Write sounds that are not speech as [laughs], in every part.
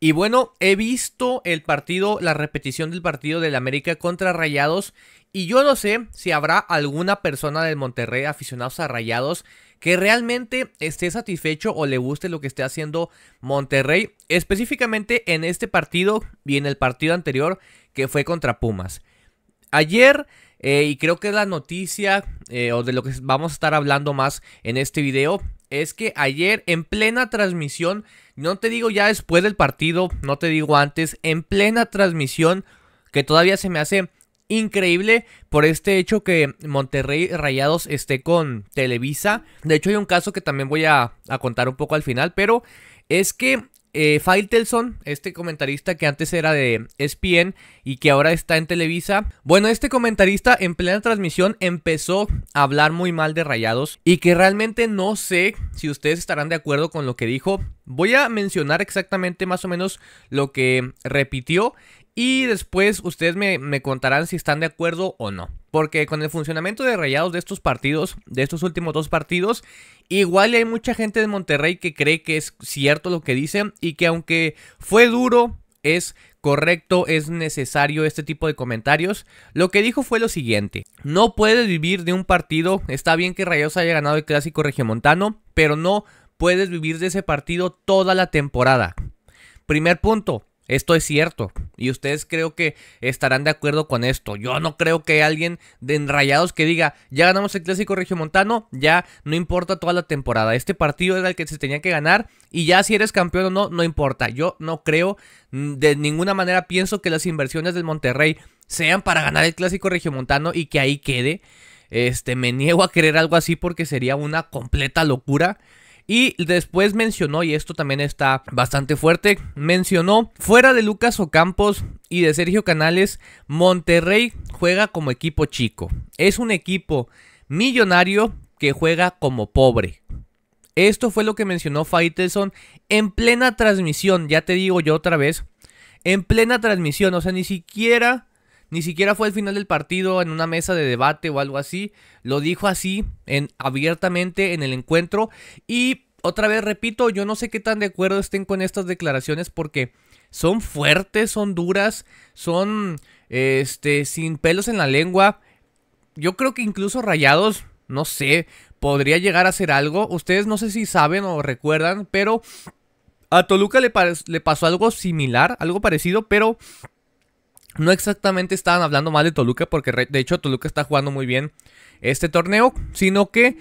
Y bueno, he visto el partido, la repetición del partido del América contra Rayados. Y yo no sé si habrá alguna persona del Monterrey, aficionados a Rayados, que realmente esté satisfecho o le guste lo que esté haciendo Monterrey, específicamente en este partido y en el partido anterior que fue contra Pumas. Ayer, eh, y creo que es la noticia eh, o de lo que vamos a estar hablando más en este video, es que ayer en plena transmisión, no te digo ya después del partido, no te digo antes, en plena transmisión, que todavía se me hace increíble por este hecho que Monterrey Rayados esté con Televisa. De hecho hay un caso que también voy a, contar un poco al final, pero es que eh, Telson, este comentarista que antes era de ESPN y que ahora está en Televisa. Bueno, este comentarista en plena transmisión empezó a hablar muy mal de Rayados y que realmente no sé si ustedes estarán de acuerdo con lo que dijo. Voy a mencionar exactamente más o menos lo que repitió y después ustedes me, me, contarán si están de acuerdo o no. Porque con el funcionamiento de rayados de estos partidos, de estos últimos dos partidos, igual hay mucha gente de Monterrey que cree que es cierto lo que dicen y que aunque fue duro, es correcto, es necesario este tipo de comentarios. Lo que dijo fue lo siguiente, no puedes vivir de un partido, está bien que Rayados haya ganado el clásico regiomontano, pero no puedes vivir de ese partido toda la temporada. Primer punto, esto es cierto. Y ustedes creo que estarán de acuerdo con esto. Yo no creo que alguien de enrayados que diga, ya ganamos el clásico regiomontano, ya no importa toda la temporada. Este partido era el que se tenía que ganar y ya si eres campeón o no, no importa. Yo no creo, mm, de ninguna manera pienso que las inversiones del Monterrey sean para ganar el clásico regiomontano y que ahí quede. Este, me niego a querer algo así porque sería una completa locura. Y después mencionó, y esto también está bastante fuerte, mencionó, fuera de Lucas Ocampos y de Sergio Canales, Monterrey juega como equipo chico. Es un equipo millonario que juega como pobre. Esto fue lo que mencionó Faitelson en plena transmisión, ya te digo yo otra vez, en plena transmisión, o sea, ni siquiera ni siquiera fue al final del partido en una mesa de debate o algo así, lo dijo así en abiertamente en el encuentro y otra vez repito, yo no sé qué tan de acuerdo estén con estas declaraciones porque son fuertes, son duras, son este sin pelos en la lengua. Yo creo que incluso Rayados, no sé, podría llegar a hacer algo. Ustedes no sé si saben o recuerdan, pero a Toluca le, le pasó algo similar, algo parecido, pero no exactamente estaban hablando mal de Toluca porque de hecho Toluca está jugando muy bien este torneo, sino que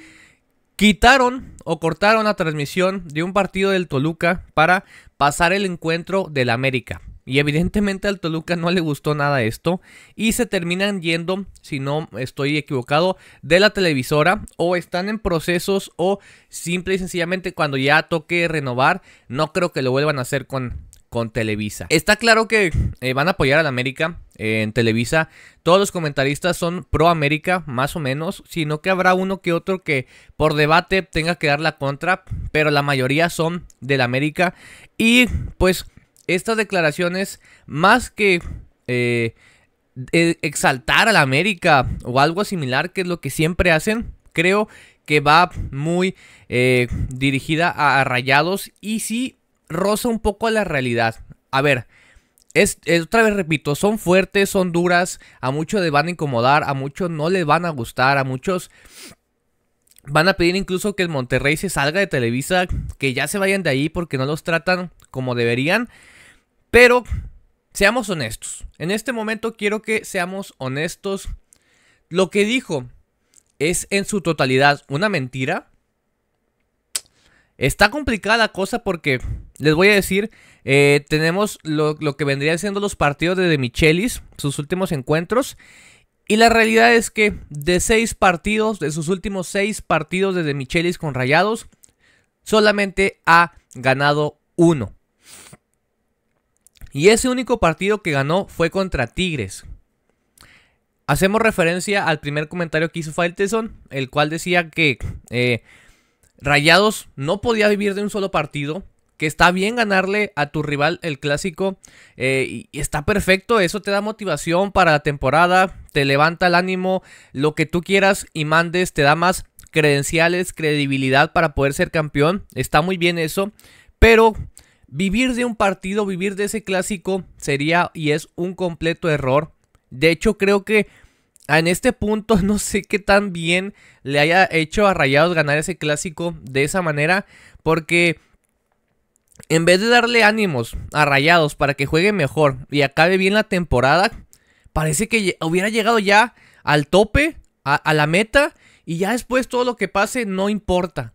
Quitaron o cortaron la transmisión de un partido del Toluca para pasar el encuentro del América. Y evidentemente al Toluca no le gustó nada esto. Y se terminan yendo, si no estoy equivocado, de la televisora. O están en procesos. O simple y sencillamente cuando ya toque renovar. No creo que lo vuelvan a hacer con, con Televisa. Está claro que eh, van a apoyar a la América eh, en Televisa. Todos los comentaristas son pro América, más o menos, sino que habrá uno que otro que por debate tenga que dar la contra, pero la mayoría son del América. Y pues estas declaraciones, más que eh, e-, exaltar exaltar la América o algo similar, que es lo que siempre hacen, creo que va muy dirigida a, a Rayados y sí roza un poco a la realidad. A ver, es, otra vez repito, son fuertes, son duras, a muchos les van a incomodar, a muchos no les van a gustar, a muchos van a pedir incluso que el Monterrey se salga de Televisa, que ya se vayan de ahí porque no los tratan como deberían. Pero seamos honestos. En este momento quiero que seamos honestos. Lo que dijo es en su totalidad una mentira. Está complicada la cosa porque, les voy a decir, eh, tenemos lo, que vendrían siendo los partidos de, de Michelis, sus últimos encuentros. Y la realidad es que de seis partidos, de sus últimos seis partidos de Michelis con Rayados, solamente ha ganado uno. Y ese único partido que ganó fue contra Tigres. Hacemos referencia al primer comentario que hizo tesón el cual decía que eh, Rayados no podía vivir de un solo partido, que está bien ganarle a tu rival el clásico eh, y, está perfecto, eso te da motivación para la temporada, te levanta el ánimo, lo que tú quieras y mandes, te da más credenciales, credibilidad para poder ser campeón, está muy bien eso, pero vivir de un partido, vivir de ese clásico sería y es un completo error. De hecho, creo que Ah, en este punto [laughs] no sé qué tan bien le haya hecho a Rayados ganar ese clásico de esa manera, porque en vez de darle ánimos a Rayados para que juegue mejor y acabe bien la temporada, parece que hubiera llegado ya al tope, a, la meta, y ya después todo lo que pase no importa.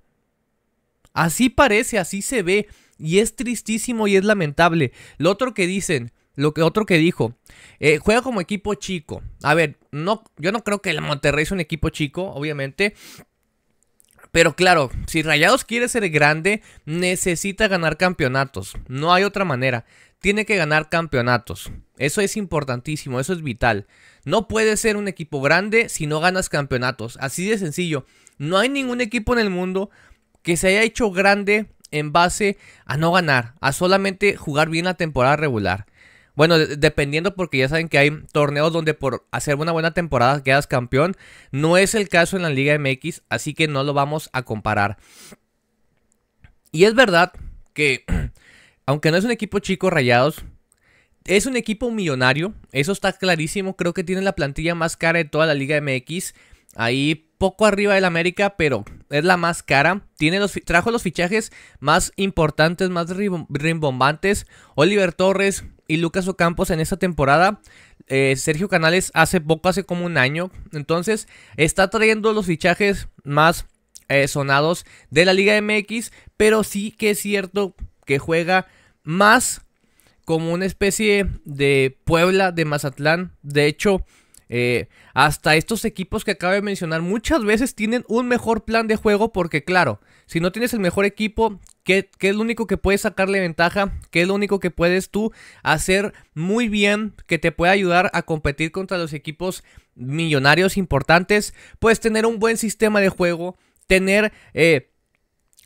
Así parece, así se ve, y es tristísimo y es lamentable. Lo otro que dicen, lo que otro que dijo, eh, juega como equipo chico. A ver, no, yo no creo que el Monterrey sea un equipo chico, obviamente. Pero claro, si Rayados quiere ser grande, necesita ganar campeonatos. No hay otra manera. Tiene que ganar campeonatos. Eso es importantísimo, eso es vital. No puede ser un equipo grande si no ganas campeonatos. Así de sencillo. No hay ningún equipo en el mundo que se haya hecho grande en base a no ganar, a solamente jugar bien la temporada regular. Bueno, dependiendo porque ya saben que hay torneos donde por hacer una buena temporada quedas campeón. No es el caso en la Liga MX, así que no lo vamos a comparar. Y es verdad que, [clears throat] aunque no es un equipo chico rayados, es un equipo millonario. Eso está clarísimo. Creo que tiene la plantilla más cara de toda la Liga MX. Ahí poco arriba del América, pero es la más cara. Tiene los, trajo los fichajes más importantes, más rimbombantes. Oliver Torres y Lucas Ocampos en esta temporada. Eh, Sergio Canales hace poco, hace como un año. Entonces está trayendo los fichajes más eh, sonados de la Liga MX. Pero sí que es cierto que juega más como una especie de Puebla, de Mazatlán. De hecho, eh, hasta estos equipos que acabo de mencionar muchas veces tienen un mejor plan de juego porque claro, si no tienes el mejor equipo, ¿qué, es lo único que puedes sacarle ventaja? ¿Qué es lo único que puedes tú hacer muy bien que te pueda ayudar a competir contra los equipos millonarios importantes? Puedes tener un buen sistema de juego, tener... Eh,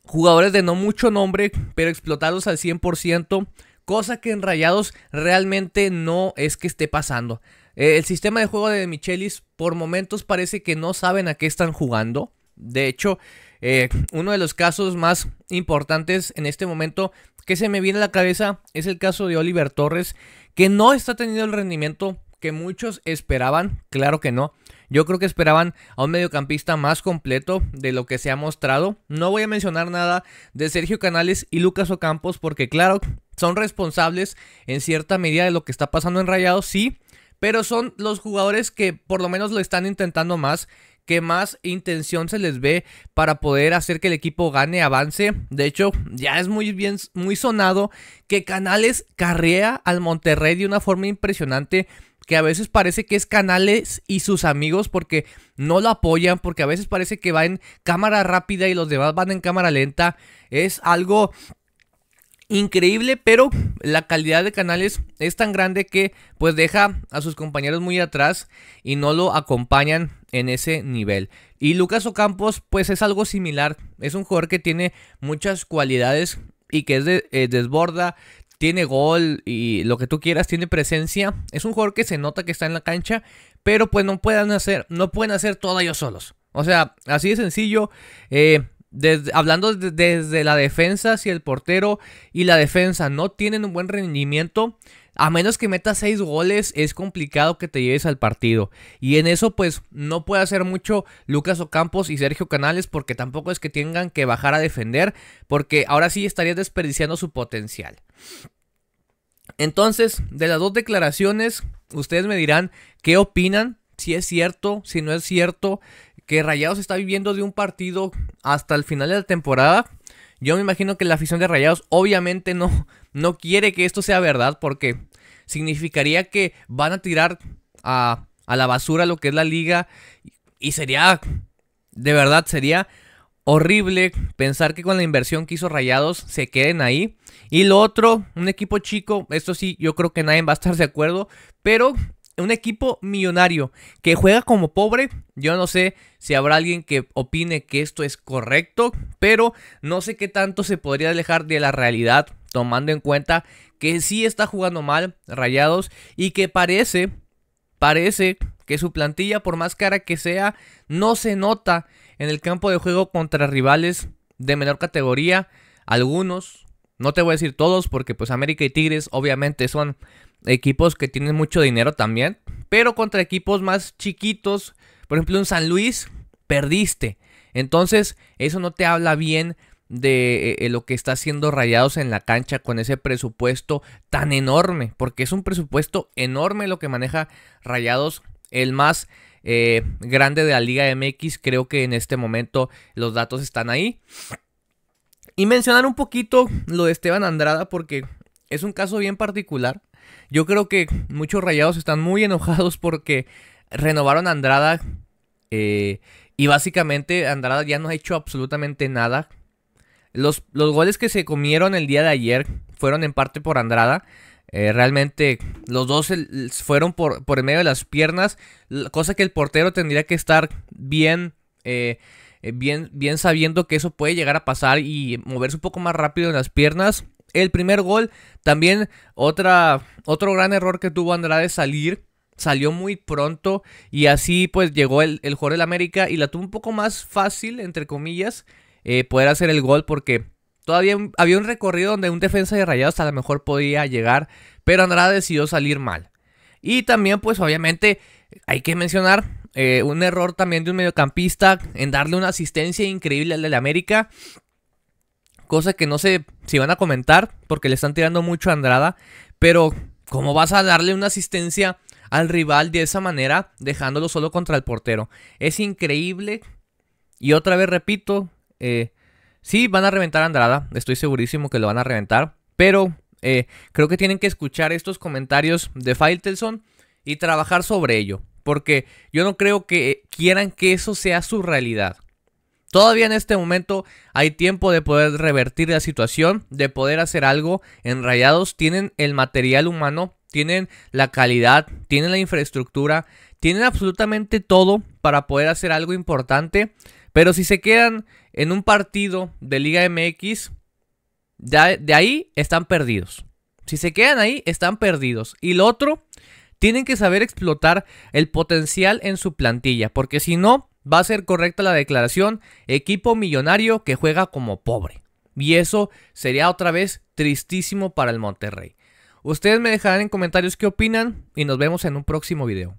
jugadores de no mucho nombre, pero explotarlos al 100%, cosa que en Rayados realmente no es que esté pasando. Eh, el sistema de juego de Michelis por momentos parece que no saben a qué están jugando. De hecho, eh, uno de los casos más importantes en este momento que se me viene a la cabeza es el caso de Oliver Torres, que no está teniendo el rendimiento que muchos esperaban. Claro que no. Yo creo que esperaban a un mediocampista más completo de lo que se ha mostrado. No voy a mencionar nada de Sergio Canales y Lucas Ocampos porque claro, son responsables en cierta medida de lo que está pasando en Rayados, sí, pero son los jugadores que por lo menos lo están intentando más, que más intención se les ve para poder hacer que el equipo gane, avance. De hecho, ya es muy bien, muy sonado que Canales carrea al Monterrey de una forma impresionante que a veces parece que es Canales y sus amigos porque no lo apoyan, porque a veces parece que va en cámara rápida y los demás van en cámara lenta. Es algo increíble, pero la calidad de canales es tan grande que pues deja a sus compañeros muy atrás y no lo acompañan en ese nivel. Y Lucas Ocampos pues es algo similar, es un jugador que tiene muchas cualidades y que es eh, desborda, tiene gol y lo que tú quieras, tiene presencia. Es un jugador que se nota que está en la cancha, pero pues no pueden hacer, no pueden hacer todo ellos solos. O sea, así de sencillo. Eh, hablando desde la defensa, si el portero y la defensa no tienen un buen rendimiento, a menos que metas 6 goles, es complicado que te lleves al partido. Y en eso, pues, no puede hacer mucho Lucas Ocampos y Sergio Canales, porque tampoco es que tengan que bajar a defender, porque ahora sí estaría desperdiciando su potencial. Entonces, de las dos declaraciones, ustedes me dirán qué opinan, si es cierto, si no es cierto, que Rayados está viviendo de un partido hasta el final de la temporada. Yo me imagino que la afición de Rayados obviamente no, no quiere que esto sea verdad porque significaría que van a tirar a, a la basura lo que es la liga y sería, de verdad, sería horrible pensar que con la inversión que hizo Rayados se queden ahí. Y lo otro, un equipo chico, esto sí, yo creo que nadie va a estar de acuerdo, pero un equipo millonario que juega como pobre. Yo no sé si habrá alguien que opine que esto es correcto, pero no sé qué tanto se podría alejar de la realidad, tomando en cuenta que sí está jugando mal Rayados y que parece, parece que su plantilla, por más cara que sea, no se nota en el campo de juego contra rivales de menor categoría. Algunos, no te voy a decir todos porque pues América y Tigres obviamente son equipos que tienen mucho dinero también, pero contra equipos más chiquitos, por ejemplo en San Luis, perdiste. Entonces, eso no te habla bien de eh, eh, lo que está haciendo Rayados en la cancha con ese presupuesto tan enorme, porque es un presupuesto enorme lo que maneja Rayados, el más eh, grande de la Liga MX, creo que en este momento los datos están ahí. Y mencionar un poquito lo de Esteban Andrada, porque es un caso bien particular. Yo creo que muchos rayados están muy enojados porque renovaron a Andrada eh, y básicamente Andrada ya no ha hecho absolutamente nada. Los, goles que se comieron el día de ayer fueron en parte por Andrada. Eh, realmente los dos fueron por, por el medio de las piernas, cosa que el portero tendría que estar bien, eh, bien, bien sabiendo que eso puede llegar a pasar y moverse un poco más rápido en las piernas el primer gol. También otra, otro gran error que tuvo Andrade salir. Salió muy pronto y así pues llegó el, el jugador del América y la tuvo un poco más fácil, entre comillas, eh, poder hacer el gol porque todavía había un recorrido donde un defensa de rayados a lo mejor podía llegar, pero Andrade decidió salir mal. Y también pues obviamente hay que mencionar eh, un error también de un mediocampista en darle una asistencia increíble al del América cosa que no sé si van a comentar porque le están tirando mucho a Andrada, pero ¿cómo vas a darle una asistencia al rival de esa manera dejándolo solo contra el portero? Es increíble y otra vez repito, Si eh, sí van a reventar a Andrada, estoy segurísimo que lo van a reventar, pero eh, creo que tienen que escuchar estos comentarios de Faitelson y trabajar sobre ello, porque yo no creo que quieran que eso sea su realidad. Todavía en este momento hay tiempo de poder revertir la situación, de poder hacer algo. En Rayados tienen el material humano, tienen la calidad, tienen la infraestructura, tienen absolutamente todo para poder hacer algo importante. Pero si se quedan en un partido de Liga MX, de, de ahí están perdidos. Si se quedan ahí, están perdidos. Y lo otro, tienen que saber explotar el potencial en su plantilla, porque si no, va a ser correcta la declaración equipo millonario que juega como pobre. Y eso sería otra vez tristísimo para el Monterrey. Ustedes me dejarán en comentarios qué opinan y nos vemos en un próximo video.